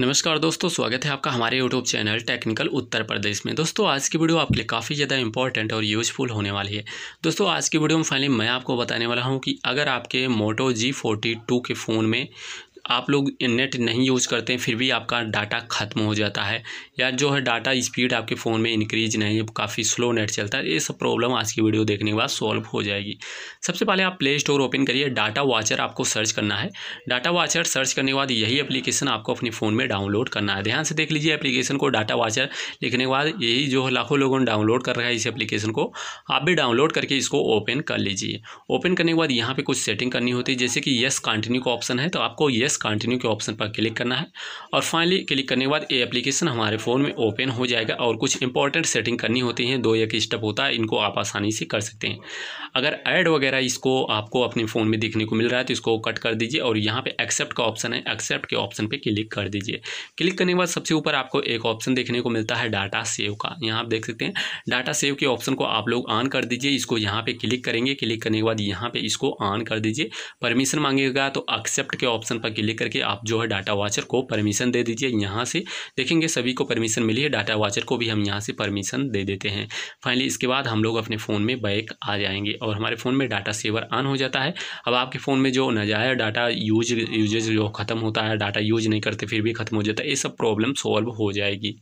नमस्कार दोस्तों स्वागत है आपका हमारे YouTube channel technical Uttar Pradesh में दोस्तों आज की वीडियो आपके लिए काफ़ी ज़्यादा इंपॉर्टेंट और यूजफुल होने वाली है दोस्तों आज की वीडियो में फाइनली मैं आपको बताने वाला हूं कि अगर आपके मोटो जी फोर्टी टू के फ़ोन में आप लोग नेट नहीं यूज़ करते हैं फिर भी आपका डाटा ख़त्म हो जाता है या जो है डाटा स्पीड आपके फ़ोन में इंक्रीज नहीं है काफ़ी स्लो नेट चलता है ये सब प्रॉब्लम आज की वीडियो देखने के बाद सॉल्व हो जाएगी सबसे पहले आप प्ले स्टोर ओपन करिए डाटा वाचर आपको सर्च करना है डाटा वाचर सर्च करने के बाद यही अप्लीकेशन आपको अपने फ़ोन में डाउनलोड करना है ध्यान से देख लीजिए एप्लीकेशन को डाटा वाचर लिखने के बाद यही जो लाखों लोगों ने डाउनलोड कर रखा है इस एप्लीकेशन को आप भी डाउनलोड करके इसको ओपन कर लीजिए ओपन करने के बाद यहाँ पर कुछ सेटिंग करनी होती है जैसे कि येस कंटिन्यू का ऑप्शन है तो आपको येस कंटिन्यू के ऑप्शन पर क्लिक करना है और फाइनली क्लिक करने के बाद ये एप्लीकेशन हमारे फ़ोन में ओपन हो जाएगा और कुछ इंपॉर्टेंट सेटिंग करनी होती हैं दो एक स्टेप होता है इनको आप आसानी से कर सकते हैं अगर ऐड वगैरह इसको आपको अपने फ़ोन में देखने को मिल रहा है तो इसको कट कर दीजिए और यहाँ पर एक्सेप्ट का ऑप्शन है एक्सेप्ट के ऑप्शन पर क्लिक कर दीजिए क्लिक करने के बाद सबसे ऊपर आपको एक ऑप्शन देखने को मिलता है डाटा सेव का यहाँ आप देख सकते हैं डाटा सेव के ऑप्शन को आप लोग ऑन कर दीजिए इसको यहाँ पर क्लिक करेंगे क्लिक करने के बाद यहाँ पर इसको ऑन कर दीजिए परमिशन मांगेगा तो एक्सेप्ट के ऑप्शन पर क्लिक लेकर के आप जो है डाटा वाचर को परमिशन दे दीजिए यहाँ से देखेंगे सभी को परमिशन मिली है डाटा वाचर को भी हम यहाँ से परमिशन दे देते हैं फाइनली इसके बाद हम लोग अपने फ़ोन में बैक आ जाएंगे और हमारे फ़ोन में डाटा सेवर ऑन हो जाता है अब आपके फ़ोन में जो नजाया डाटा यूज यूजेज जो ख़त्म होता है डाटा यूज नहीं करते फिर भी ख़त्म हो जाता है ये सब प्रॉब्लम सॉल्व हो जाएगी